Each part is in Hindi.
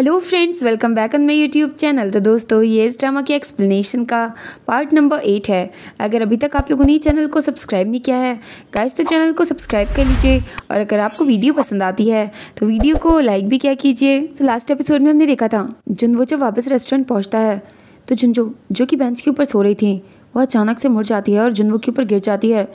hello friends welcome back on my YouTube channel तो दोस्तों ये इस ड्रामा के एक्सप्लेनेशन का पार्ट नंबर एट है अगर अभी तक आप लोगों ने चैनल को सब्सक्राइब नहीं किया है गाइस तो चैनल को सब्सक्राइब कर लीजिए और अगर आपको वीडियो पसंद आती है तो वीडियो को लाइक भी क्या कीजिए तो लास्ट एपिसोड में हमने देखा था जुनवो जो वापस रेस्टोरेंट पहुँचता है तो जुनजो जो कि बेंच के ऊपर सो रही थी वह अचानक से मुड़ जाती है और जुनवो के ऊपर गिर जाती है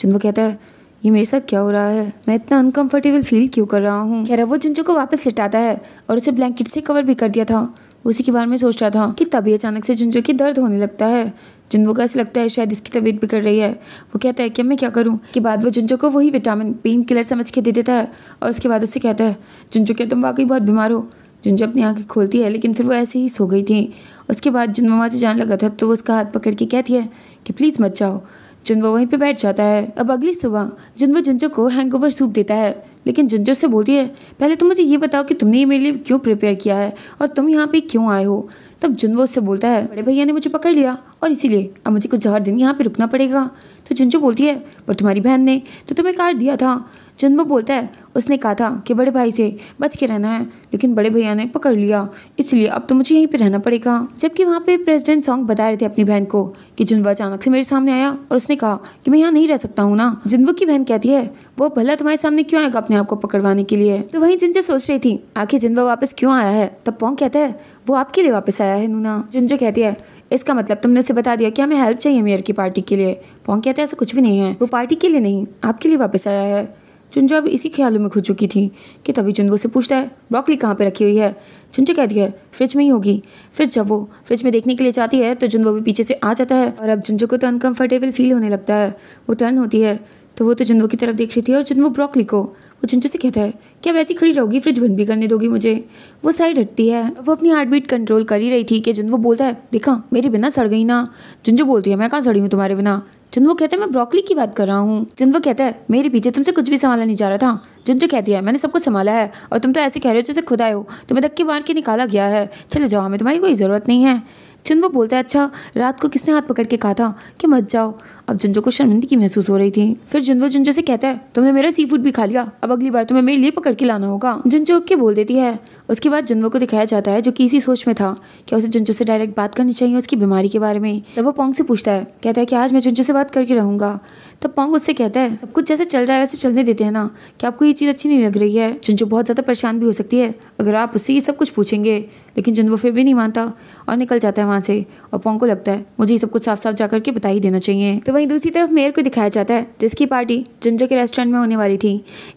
जुनवो कहता है ये मेरे साथ क्या हो रहा है मैं इतना अनकंफर्टेबल फील क्यों कर रहा हूँ खैर वो जुंजो को वापस लिटाता है और उसे ब्लैंकेट से कवर भी कर दिया था उसी के बारे में सोच रहा था कि तभी अचानक से जुंजो की दर्द होने लगता है जुनवो को ऐसा लगता है शायद इसकी तबीयत बिगड़ रही है वो कहता है कि मैं क्या करूं के बाद वो जुंजो को वही विटामिन पेन किलर समझ के दे देता है और उसके बाद उससे कहता है जुंजो क्या तुम वाकई बहुत बीमार हो जुंजो अपनी आंखें खोलती है लेकिन फिर वो ऐसे ही सो गई थी उसके बाद जिन वहाँ से जाने लगा था तो वो उसका हाथ पकड़ के कहती है कि प्लीज़ मत जाओ वो वहीं पे बैठ जाता है अब अगली सुबह जुनवा जुंजो को हैंगओवर सूप देता है लेकिन जुंजो से बोलती है पहले तुम मुझे ये बताओ कि तुमने ये मेरे लिए क्यों प्रिपेयर किया है और तुम यहाँ पे क्यों आए हो तब जुनवो उससे बोलता है बड़े भैया ने मुझे पकड़ लिया और इसीलिए अब मुझे कुछ हर दिन यहाँ पे रुकना पड़ेगा तो जुंजो बोलती है पर तुम्हारी बहन ने तो तुम्हें कार दिया था चुनबू बोलता है उसने कहा था कि बड़े भाई से बच के रहना है लेकिन बड़े भैया ने पकड़ लिया इसलिए अब तो मुझे यहीं पर रहना पड़ेगा जबकि वहाँ पे प्रेसिडेंट सॉन्ग बता रहे थे अपनी बहन को कि जुनवा अचानक से मेरे सामने आया और उसने कहा कि मैं यहाँ नहीं रह सकता हूँ ना जुनवू की बहन कहती है वो भला तुम्हारे सामने क्यों आएगा अपने आप को पकड़वाने के लिए तो वही जिनजे सोच रही थी आखिर जुनवा वापस क्यों आया है तब पोंग कहता है वो आपके लिए वापस आया है नूना जुंजो कहती है इसका मतलब तुमने उसे बता दिया कि हमें हेल्प चाहिए मेयर की पार्टी के लिए पोंग कहता है ऐसा कुछ भी नहीं है वो पार्टी के लिए नहीं आपके लिए वापस आया है चुंजा अब इसी ख्यालों में खो चुकी थी कि तभी चुनगो से पूछता है ब्रॉकली कहाँ पे रखी हुई है चुंजा कहती है फ्रिज में ही होगी फिर जब वो फ्रिज में देखने के लिए जाती है तो जुनबो भी पीछे से आ जाता है और अब जुंजो को तो अनकम्फर्टेबल फील होने लगता है वो टर्न होती है तो वो तो जुनबो की तरफ देख रही थी और जुनबो ब्रॉकली को वो चुंचू से कहता है क्या ऐसी खड़ी रहोगी फ्रिज बंद भी करने दोगी मुझे वो साइड हटती है वो अपनी हार्ट बीट कंट्रोल कर ही रही थी कि जुनबो बोलता है देखा मेरे बिना सड़ गई ना जुंजो बोलती है मैं कहाँ सड़ी हूँ तुम्हारे बिना जिनवो कहते हैं मैं ब्रोकली की बात कर रहा हूँ जिनवो कहता है मेरे पीछे तुमसे कुछ भी संभाला नहीं जा रहा था जिनजो कह दिया है मैंने सब कुछ संभाला है और तुम तो ऐसे कह रहे हो जैसे खुद आए हो तुम्हें धक्के मार के निकाला गया है चले जाओ हमें तुम्हारी कोई ज़रूरत नहीं है चुनवो बोलता है अच्छा रात को किसने हाथ पकड़ के कहा था कि मत जाओ अब जिंजो को शर्मिंदगी महसूस हो रही थी फिर जिंजो जिंजो से कहता है तुमने मेरा सी फूड भी खा लिया अब अगली बार तुम्हें मेरे लिए पकड़ के लाना होगा जिंजो के बोल देती है उसके बाद जिनवो को दिखाया जाता है जो की इसी सोच में था क्या उसे जुंजो से डायरेक्ट बात करनी चाहिए उसकी बीमारी के बारे में तब वो पोंग से पूछता है कहता है कि आज मैं जुंजो से बात करके रहूंगा तब पोंग उससे कहता है सब कुछ जैसे चल रहा है वैसे चलने देते हैं ना क्या आपको ये चीज़ अच्छी नहीं लग रही है जुंजो बहुत ज़्यादा परेशान भी हो सकती है अगर आप उससे ये सब कुछ पूछेंगे लेकिन जुनवो फिर भी नहीं मानता और निकल जाता है वहाँ से और पोंग को लगता है मुझे ये सब कुछ साफ साफ जा करके बता ही देना चाहिए तो वहीं दूसरी तरफ मेयर को दिखाया जाता है जिसकी पार्टी जिंजो के रेस्टोरेंट में होने वाली थी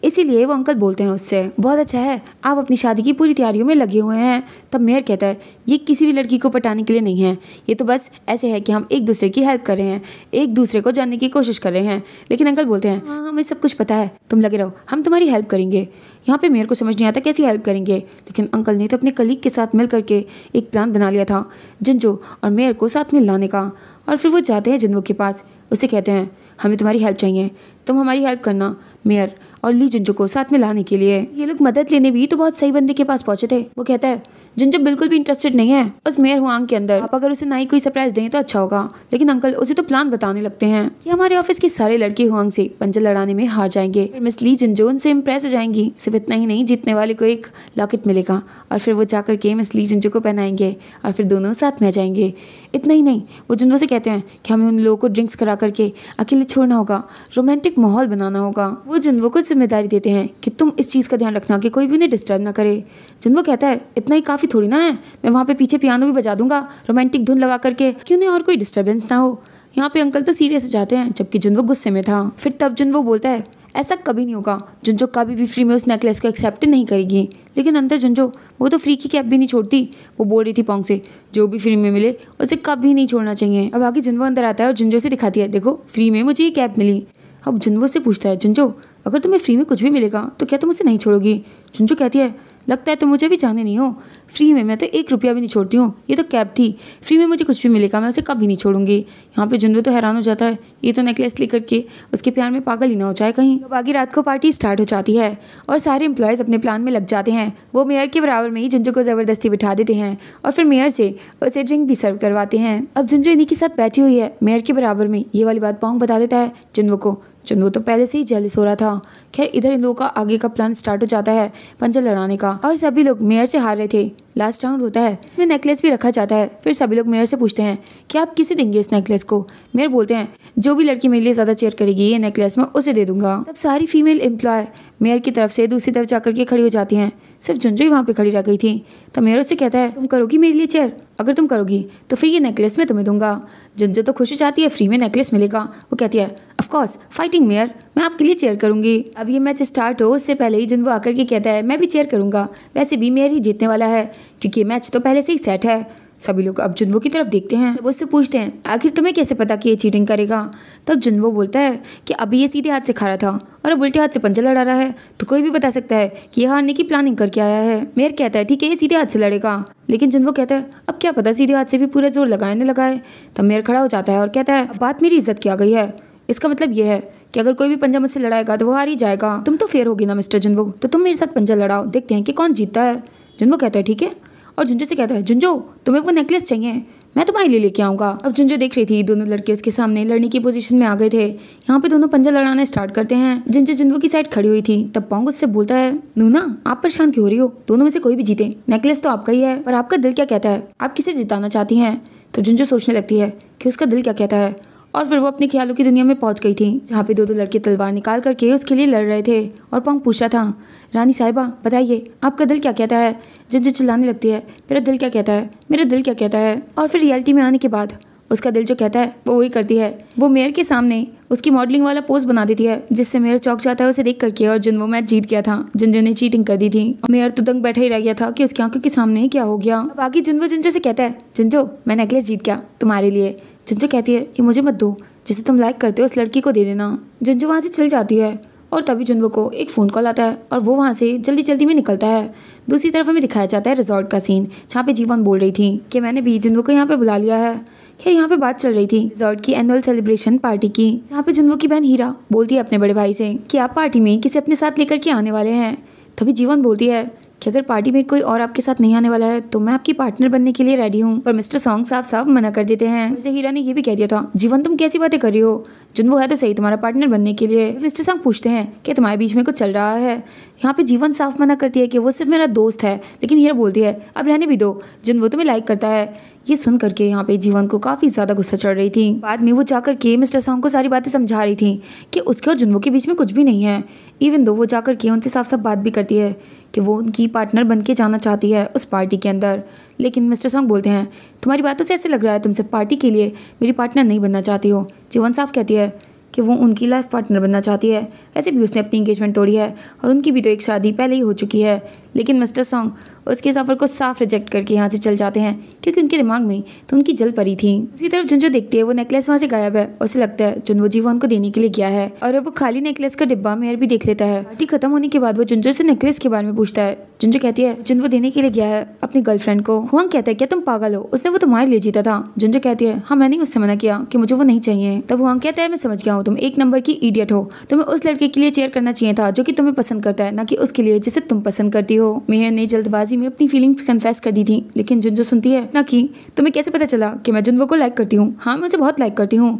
इसीलिए वो अंकल बोलते हैं उससे बहुत अच्छा है आप अपनी शादी की पूरी तैयारियों में लगे हुए हैं तब मेयर कहता है ये किसी भी लड़की को पटाने के लिए नहीं है ये तो बस ऐसे है कि हम एक दूसरे की हेल्प कर रहे हैं एक दूसरे को जानने की कोशिश कर रहे हैं लेकिन अंकल बोलते हैं हाँ, हाँ हमें सब कुछ पता है तुम लगे रहो हम तुम्हारी हेल्प करेंगे यहाँ पे मेयर को समझ नहीं आता कैसी हेल्प करेंगे लेकिन अंकल ने तो अपने कलीग के साथ मिल करके एक प्लान बना लिया था जिनजो और मेयर को साथ में लाने का और फिर वो जाते हैं जिनवो के पास उसे कहते हैं हमें तुम्हारी हेल्प चाहिए तुम हमारी हेल्प करना मेयर और ली जिनजो को साथ में लाने के लिए ये लोग मदद लेने भी तो बहुत सही बंदे के पास पहुंचे थे वो कहता है जिन जो बिल्कुल भी इंटरेस्टेड नहीं है उस मेयर हुआंग के अंदर आप अगर उसे ना ही कोई सरप्राइज दें तो अच्छा होगा लेकिन अंकल उसे तो प्लान बताने लगते हैं कि हमारे ऑफिस के सारे लड़के हुआंग से पंजा लड़ाने में हार जाएंगे मिस ली जिनजो उनसे इम्प्रेस हो जाएंगी सिर्फ इतना ही नहीं जीतने वाले को एक लॉकेट मिलेगा और फिर वो जाकर के मिस ली जिनजो को पहनाएंगे और फिर दोनों साथ में आ जाएंगे इतना ही नहीं वो जिनजो से कहते हैं कि हमें उन लोगों को ड्रिंक्स करा करके अकेले छोड़ना होगा रोमांटिक माहौल बनाना होगा वो जिनवो को जिम्मेदारी देते हैं कि तुम इस चीज़ का ध्यान रखना कि कोई भी उन्हें डिस्टर्ब ना करे वो कहता है इतना ही काफ़ी थोड़ी ना है मैं वहाँ पे पीछे पियानो भी बजा दूंगा रोमांटिक धुन लगा करके कि उन्हें और कोई डिस्टर्बेंस ना हो यहाँ पे अंकल तो सीरियस जाते हैं जबकि वो गुस्से में था फिर तब वो बोलता है ऐसा कभी नहीं होगा जुंजो कभी भी फ्री में उस नेकलेस को एक्सेप्ट नहीं करेगी लेकिन अंदर जुंजो वो तो फ्री की कैब भी नहीं छोड़ती वो बोल रही थी पोंग से जो भी फ्री में मिले उसे कभी नहीं छोड़ना चाहिए अब आगे जुनवो अंदर आता है और जुंजो से दिखाती है देखो फ्री में मुझे ये कैब मिली अब जुनवो से पूछता है जुंजो अगर तुम्हें फ्री में कुछ भी मिलेगा तो क्या तुम उसे नहीं छोड़ोगी जुंजो कहती है लगता है तो मुझे भी जाने नहीं हो फ्री में मैं तो एक रुपया भी नहीं छोड़ती हूँ ये तो कैब थी फ्री में मुझे कुछ भी मिलेगा मैं उसे कभी नहीं छोड़ूंगी यहाँ पे जुंदू तो हैरान हो जाता है ये तो नेकलेस लेकर के उसके प्यार में पागल ही ना हो जाए कहीं तो आगे रात को पार्टी स्टार्ट हो जाती है और सारे एम्प्लॉयज़ अपने प्लान में लग जाते हैं वो मेयर के बराबर में ही झुंझू को ज़बरदस्ती बिठा देते हैं और फिर मेयर से उसे ड्रिंक भी सर्व करवाते हैं अब झुंझू इन्हीं के साथ बैठी हुई है मेयर के बराबर में ये वाली बात पॉन्ग बता देता है जुन्वू को चंदू तो पहले से ही जेलिस हो रहा था खैर इधर इन लोगों का आगे का प्लान स्टार्ट हो जाता है पंजा लड़ाने का और सभी लोग मेयर से हार रहे थे लास्ट राउंड होता है इसमें नेकलेस भी रखा जाता है फिर सभी लोग मेयर से पूछते हैं कि आप किसे देंगे इस नेकलेस को मेयर बोलते हैं जो भी लड़की मेरे लिए ज़्यादा चेयर करेगी ये नेकलेस मैं उसे दे दूंगा तब सारी फीमेल एम्प्लॉय मेयर की तरफ से दूसरी तरफ जाकर के खड़ी हो जाती हैं सिर्फ झुंझुई वहाँ पर खड़ी रह गई थी तो मेयर से कहता है तुम करोगी मेरे लिए चेयर अगर तुम करोगी तो फिर ये नेकलेस मैं तुम्हें दूंगा झुंझु तो खुश हो जाती है फ्री में नेकलेस मिलेगा वो कहती है ऑफकोर्स फाइटिंग मेयर मैं आपके लिए चेयर करूंगी अब ये मैच स्टार्ट हो उससे पहले ही झुंझु आकर के कहता है मैं भी चेयर करूंगा वैसे भी मेयर ही जीतने वाला है क्योंकि ये मैच तो पहले से ही सेट है सभी लोग अब जुनवो की तरफ देखते हैं वो उससे पूछते हैं आखिर तुम्हें कैसे पता कि ये चीटिंग करेगा तब जुनवो बोलता है कि अभी ये सीधे हाथ से खा रहा था और अब उल्टे हाथ से पंजा लड़ा रहा है तो कोई भी बता सकता है कि यह हारने की प्लानिंग करके आया है मेयर कहता है ठीक है ये सीधे हाथ से लड़ेगा लेकिन जुनवो कहता है अब क्या पता सीधे हाथ से भी पूरा जोर लगाए न लगाए तब मेयर खड़ा हो जाता है और कहता है बात मेरी इज्जत की आ गई है इसका मतलब यह है कि अगर कोई भी पंजा मुझसे लड़ाएगा तो वो हार ही जाएगा तुम तो फेर होगी ना मिस्टर जुनवो तो तुम मेरे साथ पंजा लड़ाओ देखते हैं कि कौन जीतता है जुनवो कहता है ठीक है और झुंझू से कहता है झुंझो तुम्हें वो नेकलेस चाहिए मैं तुम्हारे लिए लेके आऊँगा अब झुंझो देख रही थी दोनों लड़के उसके सामने लड़ने की पोजीशन में आ गए थे यहाँ पे दोनों पंजा लड़ाना स्टार्ट करते हैं झुंझो झुंझू की साइड खड़ी हुई थी तब पोंग उससे बोलता है नूना आप परेशान क्यों हो रही हो दोनों में से कोई भी जीते नेकलेस तो आपका ही है और आपका दिल क्या कहता है आप किसे जिताना चाहती हैं तो झुंझो सोचने लगती है कि उसका दिल क्या कहता है और फिर वो अपने ख्यालों की दुनिया में पहुंच गई थी जहाँ पे दो दो लड़के तलवार निकाल करके उसके लिए लड़ रहे थे और पंख पूछा था रानी साहिबा बताइए आपका दिल क्या कहता है जो चिल्लाने लगती है मेरा दिल क्या कहता है मेरा दिल क्या कहता है और फिर रियलिटी में आने के बाद उसका दिल जो कहता है वो वही करती है वो मेयर के सामने उसकी मॉडलिंग वाला पोस्ट बना देती है जिससे मेयर चौक जाता है उसे देख करके और जिन वो मैच जीत गया था जिन ने चीटिंग कर दी थी मेयर तो दंग बैठा ही रह गया था कि उसकी आंखों के सामने क्या हो गया बाकी जिन वो जिनजो से कहता है जिनजो मैं नेकलेस जीत गया तुम्हारे लिए झंझू कहती है ये मुझे मत दो जिसे तुम लाइक करते हो उस लड़की को दे देना झंझू वहाँ से चल जाती है और तभी जुनवो को एक फ़ोन कॉल आता है और वो वहाँ से जल्दी जल्दी में निकलता है दूसरी तरफ हमें दिखाया जाता है रिजॉर्ट का सीन जहाँ पे जीवन बोल रही थी कि मैंने भी जुनवो को यहाँ पे बुला लिया है खैर यहाँ पे बात चल रही थी रिजॉर्ट की एनुअल सेलिब्रेशन पार्टी की जहाँ पे जुनवो की बहन हीरा बोलती है अपने बड़े भाई से कि आप पार्टी में किसे अपने साथ लेकर के आने वाले हैं तभी जीवन बोलती है कि अगर पार्टी में कोई और आपके साथ नहीं आने वाला है तो मैं आपकी पार्टनर बनने के लिए रेडी हूँ पर मिस्टर सॉन्ग साहब साहब मना कर देते हैं मुझे हीरा ने ये भी कह दिया था जीवन तुम कैसी बातें कर रही हो वो है तो सही तुम्हारा पार्टनर बनने के लिए मिस्टर संग पूछते हैं कि तुम्हारे बीच में कुछ चल रहा है यहाँ पे जीवन साफ मना करती है कि वो सिर्फ मेरा दोस्त है लेकिन हीरा बोलती है अब रहने भी दो जिन वो तुम्हें लाइक करता है ये सुन करके यहाँ पे जीवन को काफ़ी ज़्यादा गुस्सा चढ़ रही थी बाद में वो जाकर के मिस्टर सॉन्ग को सारी बातें समझा रही थी कि उसके और जुनवो के बीच में कुछ भी नहीं है इवन दो वो जाकर के उनसे साफ साफ बात भी करती है कि वो उनकी पार्टनर बन के जाना चाहती है उस पार्टी के अंदर लेकिन मिस्टर सॉन्ग बोलते हैं तुम्हारी बातों से ऐसे लग रहा है तुमसे पार्टी के लिए मेरी पार्टनर नहीं बनना चाहती हो जीवन साफ कहती है कि वो उनकी लाइफ पार्टनर बनना चाहती है ऐसे भी उसने अपनी इंगेजमेंट तोड़ी है और उनकी भी तो एक शादी पहले ही हो चुकी है लेकिन मिस्टर सॉन्ग उसके सफ़र को साफ रिजेक्ट करके यहाँ से चल जाते हैं क्योंकि उनके दिमाग में तो उनकी जल परी थी उसी तरफ झुंझुनू देखती है वो नेकलेस वहाँ से गायब है उसे लगता है झुंझुनू जी वो उनको देने के लिए गया है और वो खाली नेकलेस का डिब्बा मेयर भी देख लेता है पार्टी खत्म होने के बाद वो झुंझुनू से नेकलेस के बारे में पूछता है झुंझुनू कहती है झुंझुनू देने के लिए गया है अपनी गर्लफ्रेंड को हुआ कहता है क्या तुम पागल हो उसने वो तुम्हारे लिए जीता था झुंझुनू कहती है हाँ मैंने उससे मना किया कि मुझे वो नहीं चाहिए तब हुआ कहता है मैं समझ गया हूँ तुम एक नंबर की इडियट हो तुम्हें उस लड़के के लिए चेयर करना चाहिए था जो की तुम्हें पसंद करता है ना कि उसके लिए जिसे तुम पसंद करती हो मेयर ने जल्दबाजी जी में अपनी फीलिंग्स कन्फेस कर दी थी लेकिन जो सुनती है ना कि तुम्हें कैसे पता चला कि मैं जुनवो को लाइक करती हूँ हाँ मुझे बहुत लाइक करती हूँ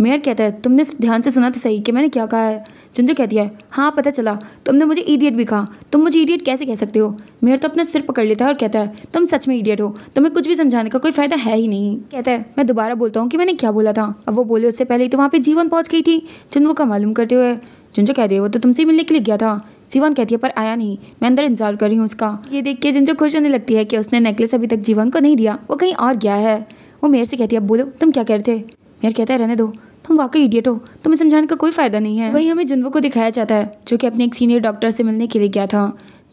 मेयर कहता है तुमने ध्यान से सुना तो सही कि मैंने क्या कहा है जुनजो कहती है हाँ पता चला तुमने मुझे ईडियट भी कहा तुम मुझे ईडियट कैसे कह सकते हो मेयर तो अपना सिर पकड़ लेता है और कहता है तुम सच में इडियट हो तुम्हें कुछ भी समझाने का कोई फायदा है ही नहीं कहता है मैं दोबारा बोलता हूँ कि मैंने क्या बोला था अब वो बोले उससे पहले ही तो वहाँ पर जीवन पहुँच गई थी जुनवो का मालूम करते हुए जुनजो कह रही है वो तो तुमसे मिलने के लिए गया था जीवन कहती है पर आया नहीं मैं अंदर इंतजार कर रही हूँ उसका ये देख के जिनजो खुश होने लगती है कि उसने नेकलेस अभी तक जीवन को नहीं दिया वो कहीं और गया है वो मेयर से कहती है बोलो तुम क्या कह रहे थे मेयर कहता है रहने दो तुम वाकई इडियट हो तुम्हें समझाने का कोई फ़ायदा नहीं है वही हमें जुनवो को दिखाया जाता है जो कि अपने एक सीनियर डॉक्टर से मिलने के लिए गया था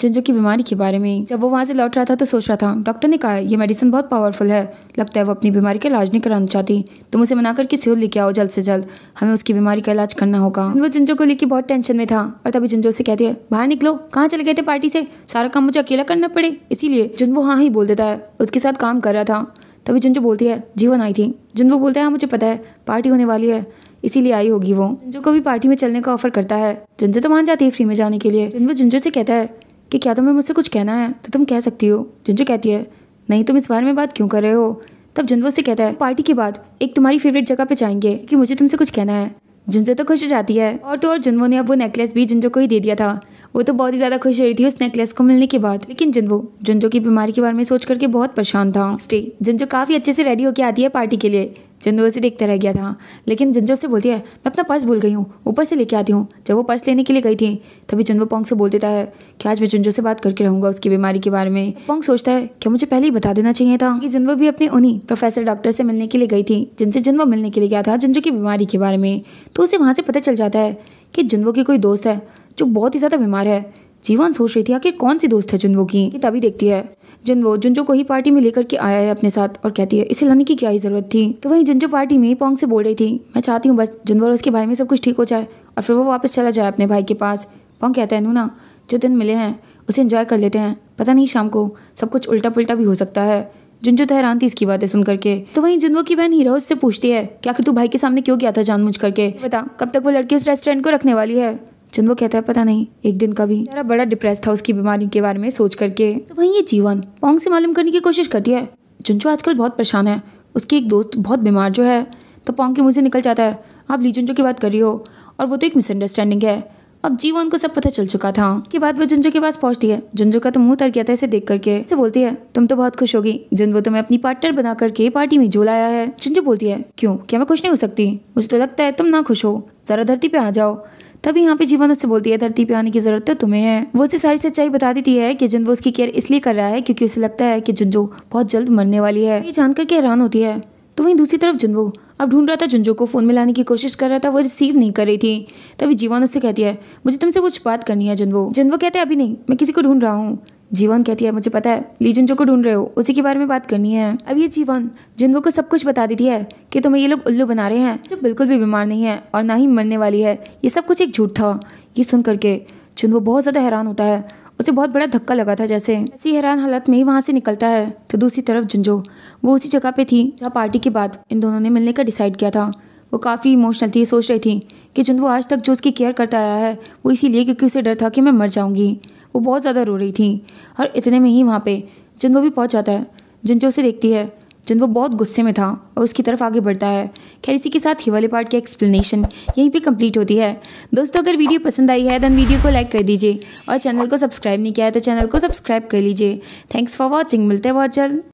जंजू की बीमारी के बारे में जब वो वहाँ से लौट रहा था तो सोच रहा था डॉक्टर ने कहा यह मेडिसिन बहुत पावरफुल है लगता है वो अपनी बीमारी का इलाज नहीं कराना चाहती तुम उसे मना करके सेव लेके आओ जल्द से जल्द हमें उसकी बीमारी का इलाज करना होगा वो जिंजो को लेकर बहुत टेंशन में था और तभी जिंजो से कहती है बाहर निकलो कहाँ चले गए थे पार्टी से सारा काम मुझे अकेला करना पड़े इसीलिए जुन वो हाँ ही बोल देता है उसके साथ काम कर रहा था तभी जुनजो बोलती है जीवन आई थी जुनवो बोलता है हाँ, मुझे पता है पार्टी होने वाली है इसीलिए आई होगी वो जुंजो को भी पार्टी में चलने का ऑफर करता है जुंजो तो मान जाती है फ्री में जाने के लिए जिनवो जुंजो से कहता है कि क्या तुम्हें मुझसे कुछ कहना है तो तुम कह सकती हो झुंझू कहती है नहीं तुम इस बारे में बात क्यों कर रहे हो तब झुंझुआ से कहता है पार्टी के बाद एक तुम्हारी फेवरेट जगह पे जाएंगे कि मुझे तुमसे कुछ कहना है झुंझो तो खुश हो जाती है और तो और जुनवो ने अब वो नेकलेस भी झुंझो को ही दे दिया था वो तो बहुत ही ज़्यादा खुश रही थी उस नेकलेस को मिलने के बाद लेकिन जुनवो जुंजो की बीमारी के बारे में सोच करके बहुत परेशान था स्टे काफ़ी अच्छे से रेडी होकर आती है पार्टी के लिए चंदू उसे देखता रह गया था लेकिन झंझो से बोलती है मैं अपना पर्स भूल गई हूँ ऊपर से लेके आती हूँ जब वो पर्स लेने के लिए गई थी तभी चंदू पोंग से बोल देता है कि आज मैं चुंजो से बात करके रहूँगा उसकी बीमारी के बारे में पोंग सोचता है क्या मुझे पहले ही बता देना चाहिए था कि जुनवो भी अपने उन्हीं प्रोफेसर डॉक्टर से मिलने के लिए गई थी जिनसे जुनवो मिलने के लिए गया था जुनजो की बीमारी के बारे में तो उसे वहाँ से पता चल जाता है कि जुनवो की कोई दोस्त है जो बहुत ही ज़्यादा बीमार है जीवन सोच रही थी आखिर कौन सी दोस्त है जुनवो की तभी देखती है जिन वो जुंजो को ही पार्टी में लेकर के आया है अपने साथ और कहती है इसे लाने की क्या ही ज़रूरत थी तो वहीं जुंजो पार्टी में पोंग से बोल रही थी मैं चाहती हूँ बस और उसके भाई में सब कुछ ठीक हो जाए और फिर वो वापस चला जाए अपने भाई के पास पोंग कहता है नूना जो दिन मिले हैं उसे इन्जॉय कर लेते हैं पता नहीं शाम को सब कुछ उल्टा पुलटा भी हो सकता है तो हैरान थी इसकी बातें सुन करके तो वहीं जुनवो की बहन हीरा उससे पूछती है क्या आखिर तू भाई के सामने क्यों गया था जानबूझ करके बता कब तक वो लड़की उस रेस्टोरेंट को रखने वाली है वो कहता है पता नहीं एक दिन का भी बड़ा डिप्रेस था उसकी बीमारी के बारे में सोच करके तो वही ये जीवन पोंग से मालूम करने की कोशिश करती है चुनचू आजकल बहुत परेशान है उसकी एक दोस्त बहुत बीमार जो है तो पोंग के मुँह से निकल जाता है आप ली चुनचू की बात रही हो और वो तो एक मिसअंडरस्टैंडिंग है अब जीवन को सब पता चल चुका था के बाद वो जुंजो के पास पहुंचती है जुंजो का तो मुंह तर गया था इसे देख करके इसे बोलती है तुम तो बहुत खुश होगी वो तुम्हें अपनी पार्टनर बना करके पार्टी में जो लाया है जुंजो बोलती है क्यों क्या मैं खुश नहीं हो सकती मुझे तो लगता है तुम ना खुश हो जरा धरती पे आ जाओ तभी यहाँ पे जीवन उससे बोलती है धरती पे आने की जरूरत तो तुम्हें है वो उसे सारी सच्चाई बता देती है कि जुनवो उसकी केयर इसलिए कर रहा है क्योंकि उसे लगता है कि जुंजो बहुत जल्द मरने वाली है ये जानकर के हैरान होती है तो वहीं दूसरी तरफ जुनवो अब ढूंढ रहा था जुंजो को फ़ोन में लाने की कोशिश कर रहा था वो रिसीव नहीं कर रही थी तभी जीवन उससे कहती है मुझे तुमसे कुछ बात करनी है जुनवो जुनवो कहते हैं अभी नहीं मैं किसी को ढूंढ रहा हूँ जीवन कहती है मुझे पता है लीजन जो को ढूंढ रहे हो उसी के बारे में बात करनी है अब ये जीवन जिनवो को सब कुछ बता देती है कि तुम्हें ये लोग उल्लू बना रहे हैं जो बिल्कुल भी बीमार नहीं है और ना ही मरने वाली है ये सब कुछ एक झूठ था ये सुन करके जिनवो बहुत ज़्यादा हैरान होता है उसे बहुत बड़ा धक्का लगा था जैसे ऐसी हैरान हालत में ही वहाँ से निकलता है तो दूसरी तरफ झुंझो वो उसी जगह पे थी जहाँ पार्टी के बाद इन दोनों ने मिलने का डिसाइड किया था वो काफ़ी इमोशनल थी सोच रही थी कि झुंझो आज तक जो उसकी केयर करता आया है वो इसीलिए क्योंकि उसे डर था कि मैं मर जाऊँगी वो बहुत ज़्यादा रो रही थी और इतने में ही वहाँ पे वो भी पहुँच जाता है जो उसे देखती है जिन वो बहुत गुस्से में था और उसकी तरफ आगे बढ़ता है खैर इसी के साथ ही वाले पार्ट की एक्सप्लेनेशन यहीं पे कंप्लीट होती है दोस्तों अगर वीडियो पसंद आई है दैन वीडियो को लाइक कर दीजिए और चैनल को सब्सक्राइब नहीं किया है तो चैनल को सब्सक्राइब कर लीजिए थैंक्स फॉर वॉचिंग मिलते हैं बहुत जल्द